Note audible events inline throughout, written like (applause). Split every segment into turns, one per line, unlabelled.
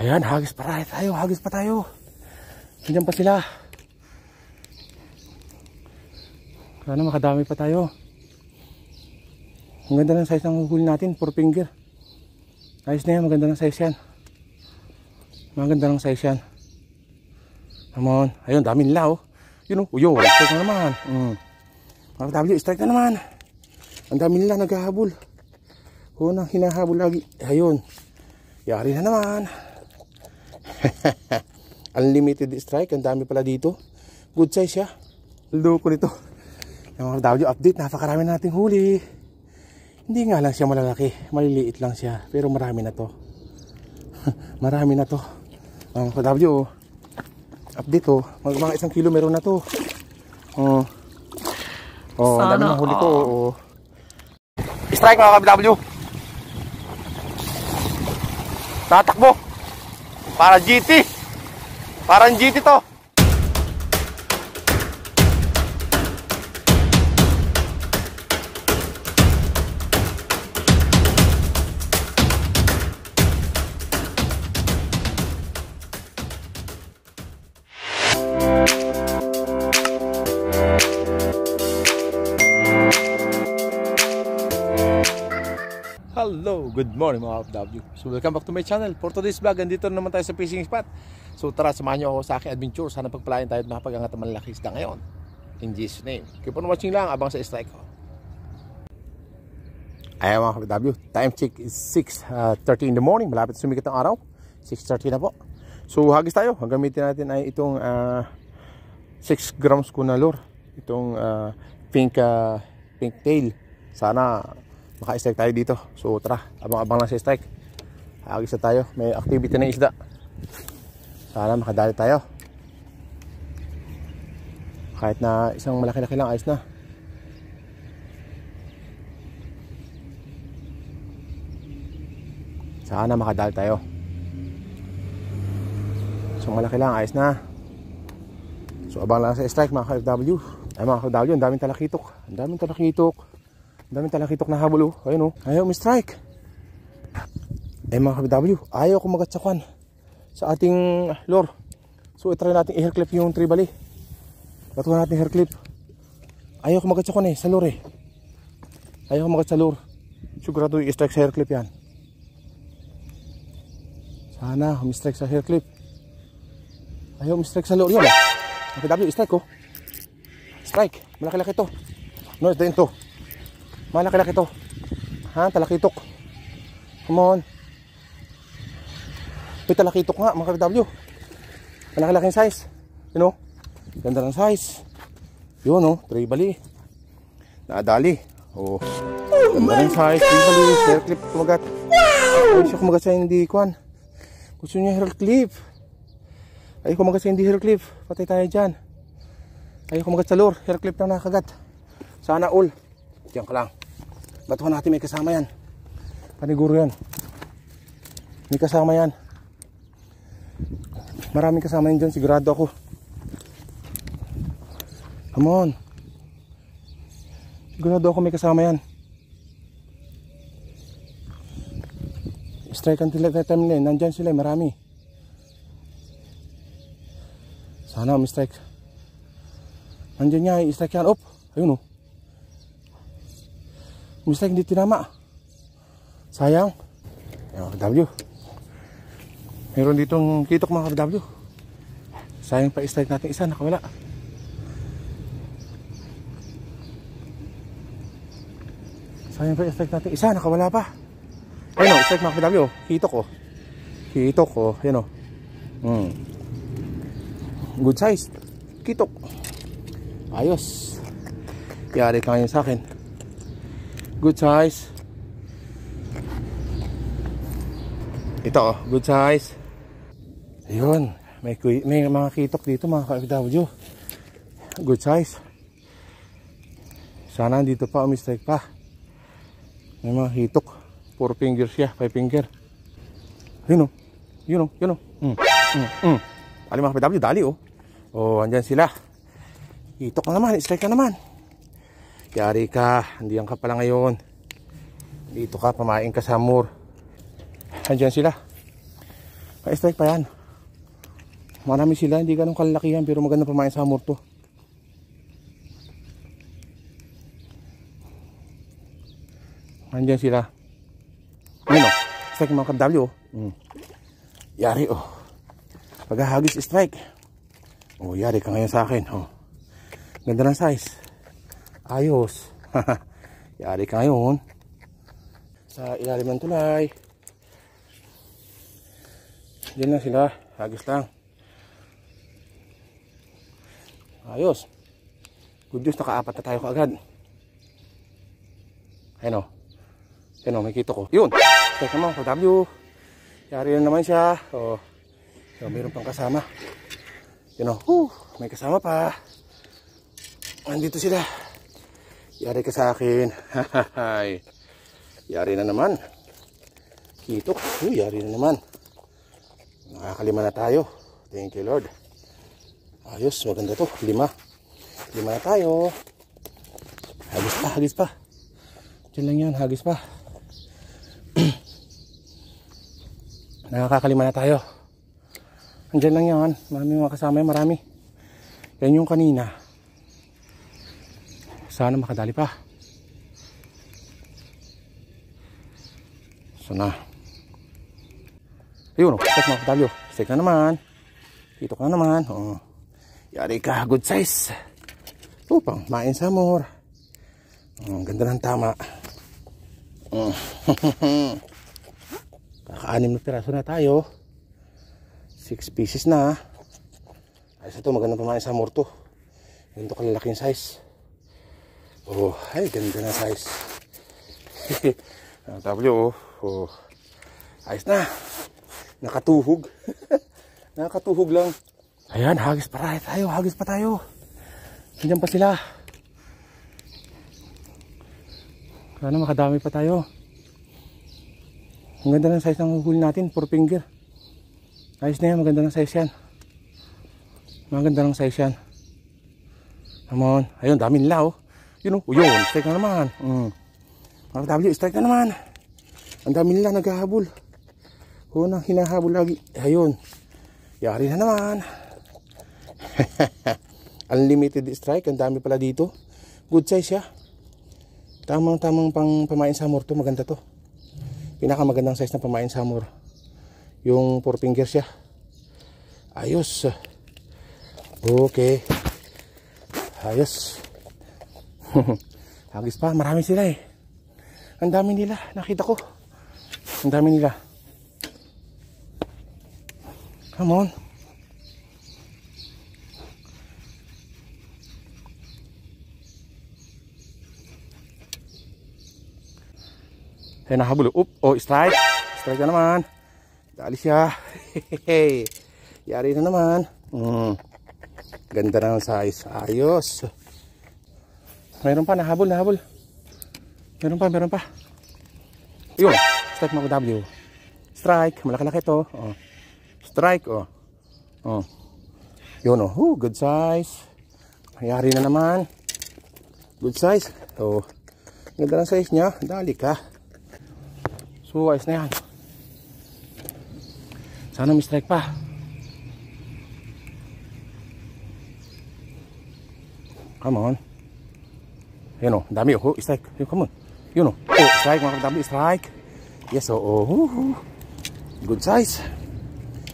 Ayan, hagis pa tayo, hagis pa tayo. Nandiyan pa sila. Sana makadami pa tayo. Ang ganda ng size ng huli natin, four finger. Ayos na yan, maganda ng size yan. Maganda ng size yan. Come on. Ayun, dami nila oh. Yun oh, uyo, oh, strike na naman. Mm. Mga W, strike na naman. Ang dami nila naghahabol. Unang hinahabol lagi. Ayun. Yari na naman. (laughs) Unlimited strike. Ang dami pala dito. Good size siya. Loko nito. Yung mga W update, napakarami nating huli. Hindi nga lang siya malalaki. Maliliit lang siya. Pero marami na to. (laughs) marami na to. Mga um, W, update to. Oh. Mag mga isang kilo meron na to. Oh. Oh, dami ng huli ko. Oh. oh. Strike mga W. Tatakbo. Para GT. Parang GT to. Hello, good morning mga FW So welcome back to my channel For today's vlog, andito naman tayo sa fishing spot So tara, samahan nyo ako sa aking adventure Sana pagpalayan tayo at makapag-angat ang malaki isda ngayon In Jesus name Keep on watching lang, abang sa strike ko Ayan mga FW, time check is 6.30 uh, in the morning Malapit sumikat ang araw 6.30 na po So hagis tayo, ang gamitin natin ay itong uh, 6 grams ko na lure Itong uh, pink, uh, pink tail Sana maka-strike tayo dito. So tara, abang-abang lang sa strike. Agis na tayo. May activity na isda. Sana makadali tayo. Kahit na isang malaki-laki lang, ayos na. Sana makadali tayo. So malaki lang, ayos na. So abang lang sa strike mga ka-FW. Ay mga ka-FW, ang daming talakitok. Ang daming talakitok. Dami talang kitok na habol oh. Ayun oh. Ayaw may strike. Eh mga KBW, ayaw ko magatsakan sa ating lure. So itry natin i-hair clip yung tribali. Batuhan natin hair clip. Ayaw ko magatsakan eh sa lure eh. Ayaw ko magat sa lure. Sigurado i-strike sa hair clip yan. Sana humistrike sa hair clip. Ayaw humistrike sa lure yan. Eh. Mga KBW, strike oh. Strike. Malaki-laki to. No, ito yun to. Malaki-laki to. Ha? Talakitok. Come on. May talakitok nga mga KW. Malaki-laking size. You know? Ganda ng size. Yun oh. Tribali. Naadali. Oh. Oh Ganda my ng size. God! Hair clip kumagat. Wow! Ay siya kumagat sa hindi kwan. Gusto niya hair clip. Ay kumagat sa hindi hair clip. Patay tayo dyan. Ay kumagat sa lure. Hair clip na nakagat. Sana all. Diyan ka lang. Batuhan natin may kasama yan. Paniguro yan. May kasama yan. Maraming kasama yan dyan. Sigurado ako. Come on. Sigurado ako may kasama yan. Strike until the time nila. Nandyan sila. Eh. Marami. Sana may strike. Nandyan niya. I-strike yan. Op. Ayun o. Oh. Mista hindi ditinama Sayang. Ayun, W. Meron ditong kitok mga W. Sayang pa strike natin isa, nakawala. Sayang pa strike natin isa, nakawala pa. Ayun o, strike mga W. Kitok o. Oh. Kitok o. Ayun o. Hmm. Good size. Kitok. Ayos. Yari ka ngayon sa akin good size ito oh, good size ayun may, may mga kitok dito mga ka-FW good size sana dito pa mistake pa may mga hitok 4 fingers siya 5 finger yun oh yun oh yun oh mm. Mm. Mm. dali mga ka-FW dali oh oh andyan sila hitok na naman strike na naman Yari ka, andiyan ka pala ngayon. Dito ka, pamain ka sa moor. Andiyan sila. Pa-strike pa yan. Marami sila, hindi ganun kalalakihan pero maganda pamain sa moor to. Andiyan sila. Ayun o, oh. strike mga kadabli o. Oh. Mm. Yari o. Oh. Paghahagis strike. O, yari ka ngayon sa akin. O. Ganda ng size. Ayos. (laughs) Yari ka ngayon. Sa ilalim ng tulay. dyan lang sila. Agis lang. Ayos. Good news, nakaapat na tayo kaagad. Ayan o. Ayan o, makikita ko. Yun! teka Check naman, W. Yari na naman siya. O. So, mayroon pang kasama. Yun o. may kasama pa. Andito sila. Yari ka sa akin. yari na naman. Kitok. Uy, yari na naman. Nakakalima na tayo. Thank you Lord. Ayos, maganda to. Lima. Lima na tayo. Hagis pa, hagis pa. Diyan lang yan, hagis pa. (clears throat) Nakakakalima na tayo. Andiyan lang yan. Marami mga kasama yan, marami. Yan yung kanina. Sana makadali pa. So na. Ayun, pasok oh. mga kadalyo. Steak na naman. Titok na naman. Oh. Yari ka, good size. Upang main sa more. Oh, ang ganda ng tama. Oh. (laughs) Kaka-anim na piraso na tayo. 6 pieces na. Ayos ito, maganda pa main sa more to. Ganito kalalaking size. Oh, ay ganda na size. (laughs) Ang tablo oh. oh. Ayos na. Nakatuhog. (laughs) Nakatuhog lang. Ayan, hagis pa tayo. Hagis pa tayo. Ganyan pa sila. Sana makadami pa tayo. Ang ganda ng size ng huli natin. Four finger. Ayos na yan. Maganda ng size yan. Maganda ng size yan. Come on. Ayun, dami nila oh. Yun oh, yun, strike na naman. Mm. Mga W, strike na naman. Ang dami nila naghahabol. Oo nang hinahabol lagi. Ayun. Yari na naman. (laughs) Unlimited strike. Ang dami pala dito. Good size siya. Tamang-tamang pang pamain samur to. Maganda to. Pinakamagandang size ng pamain samur. Yung four finger siya. Ayos. Okay. Ayos. Hagis (laughs) pa, marami sila eh. Ang dami nila, nakita ko. Ang dami nila. Come on. Eh, nakabulo. Oop, oh, strike. Strike na naman. Dali siya. Hehehe. (laughs) Yari na naman. Mm. Ganda na ng size. Ayos. Ayos. Meron pa, nahabol, nahabol. Meron pa, meron pa. Yun, strike mga W. Strike, malaki-laki ito. Oh. Strike, oh. Oh. Yun, oh. good size. Mayari na naman. Good size. Oh. Ganda lang size niya. Dali ka. So, ayos na yan. Sana may strike pa. Come on. You know, dami oh, strike. You come on. You know, oh, strike mga dami strike. Yes, Oh, oh, oh. Good size.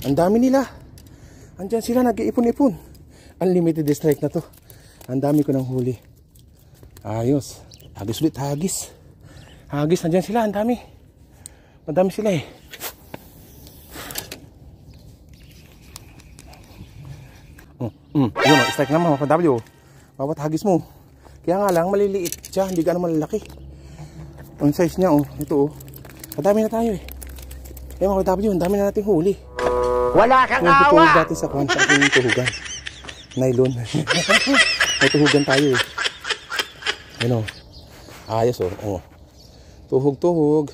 Ang dami nila. Andiyan sila nag-iipon-ipon. Unlimited strike na to. Ang dami ko ng huli. Ayos. Hagis ulit, hagis. Hagis, nandiyan sila. Ang dami. Madami sila eh. Mm, mm. Yun, strike na mga W. Bawat hagis mo. Kaya nga lang, maliliit siya. Hindi ka naman lalaki. Ang size niya, oh. Ito, oh. Madami na tayo, eh. Eh, mga kapatid, ang dami na nating huli. Wala kang awa! Ito tuhog natin sa kwanta, yung tuhugan. Nylon. May (laughs) tuhugan tayo, eh. Ano? Ayos, oh. oh. Tuhog, tuhog.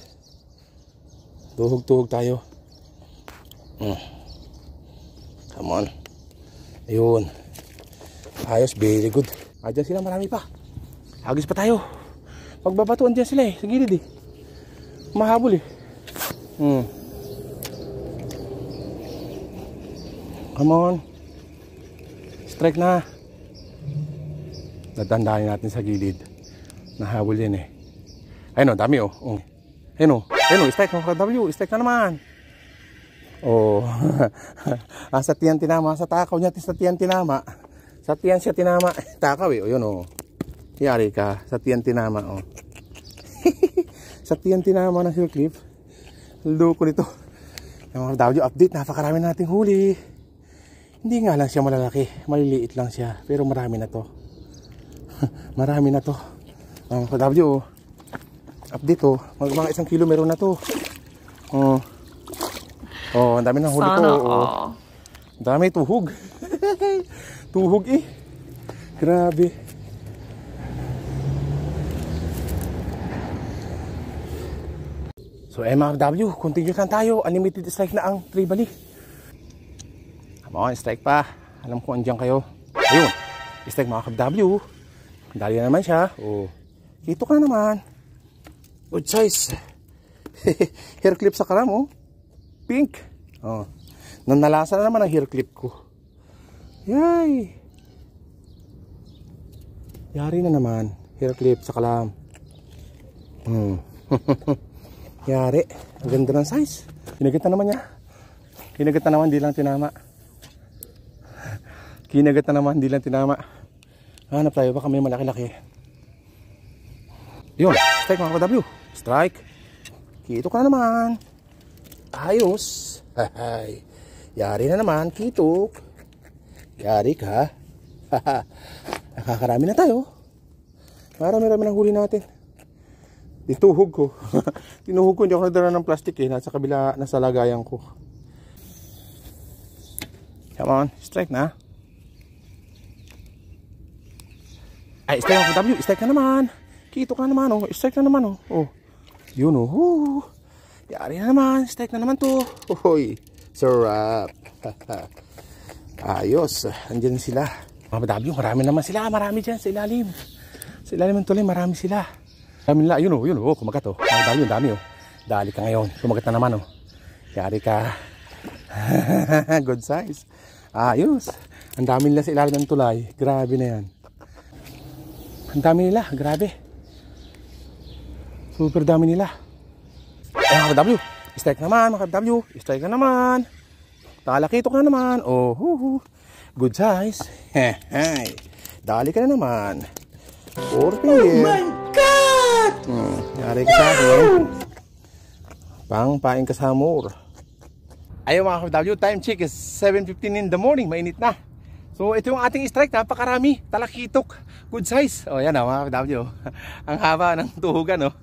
Tuhog, tuhog tayo. Mm. Come on. Ayun. Ayos, very good. Ayan sila, marami pa. Agis pa tayo. Pagbabatuan dyan sila eh. Sa gilid eh. Mahabol eh. Hmm. Come on. Strike na. Dadandahin natin sa gilid. Nahabol din eh. Ayun o, oh, dami o. Oh. oh. Ayun o. Oh. Ayun o, strike ng W. Strike na naman. Oh. Asa (laughs) ah, tiyan tinama. Sa takaw niya sa tiyan tinama. Sa tiyan siya tinama. Takaw eh. Ayun o. Oh. Yari ka. Sa tiyan tinama, oh. (laughs) sa tiyan tinama ng Sir Cliff. Loko nito. Yung mga W update, napakarami nating huli. Hindi nga lang siya malalaki. Maliliit lang siya. Pero marami na to. (laughs) marami na to. Ang um, W, oh. Update, oh. Mag mga isang kilo meron na to. Oh. Oh, ang dami ng huli Sana, ko. Oh. oh. Ang dami, tuhog. (laughs) tuhog eh. Grabe. So MFW, continue lang tayo. Unlimited strike na ang 3 balik. Come on, strike pa. Alam ko andyan kayo. Ayun, strike mga kab-W. Dali na naman siya. Oh. Dito ka na naman. Good size. (laughs) hair clip sa karam, oh. Pink. Oh. Nanalasa na naman ang hair clip ko. Yay! Yari na naman. Hair clip sa kalam. Hmm. (laughs) Yari. Ang ganda ng size. Kinagat na naman niya. Kinagat na naman, di lang tinama. Kinagat na naman, di lang tinama. Hanap ah, tayo, baka may malaki-laki. Yun, strike mga ka-W. Strike. Kito ka na naman. Ayos. Hahay. Yari na naman, kitok. Yari ka. (laughs) Nakakarami na tayo. Marami-rami ng huli natin. Ituhog ko. (laughs) Tinuhog ko, hindi ako nadala ng plastic eh. Nasa kabila, nasa lagayan ko. Come on, strike na. Ay, strike ako W. Strike na naman. Kito ka naman oh. Strike na naman oh. Oh. Yun oh. Woo. Yari na naman. Strike na naman to. Hoy. Sarap. (laughs) Ayos. Andiyan sila. Mga W, marami naman sila. Marami dyan sa ilalim. Sa ilalim ng tuloy, marami sila. Dami nila, yun o, yun o, oh, kumagat o. Ang dami, dami o. Dali ka ngayon, kumagat na naman o. Yari ka. (laughs) Good size. Ayos. Ang dami nila sa ilalim ng tulay. Grabe na yan. Ang dami nila, grabe. Super dami nila. Eh, mga W, strike naman, mga W, strike na naman. Talakitok na naman. Oh, hu hu. Good size. (laughs) Heh, Dali ka na naman. 40. Oh my Hmm, yari ka sa akin. Pang paing ka sa amor. Ayun mga ka-W, time check is 7.15 in the morning. Mainit na. So ito yung ating strike, napakarami, talakitok, good size. O oh, yan na ah, mga KW, (laughs) ang haba ng tuhugan. Oh.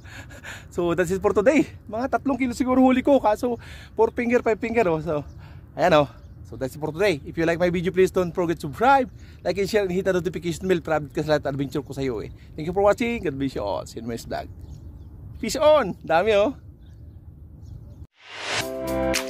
So that's it for today. Mga tatlong kilo siguro huli ko, kaso 4 finger, 5 finger. Oh. So ayan o. Oh. So that's it for today. If you like my video, please don't forget to subscribe, like and share, and hit the notification bell para update ka sa lahat adventure ko sa iyo eh. Thank you for watching. God bless you all. See you in my next vlog. Peace on! Dami oh!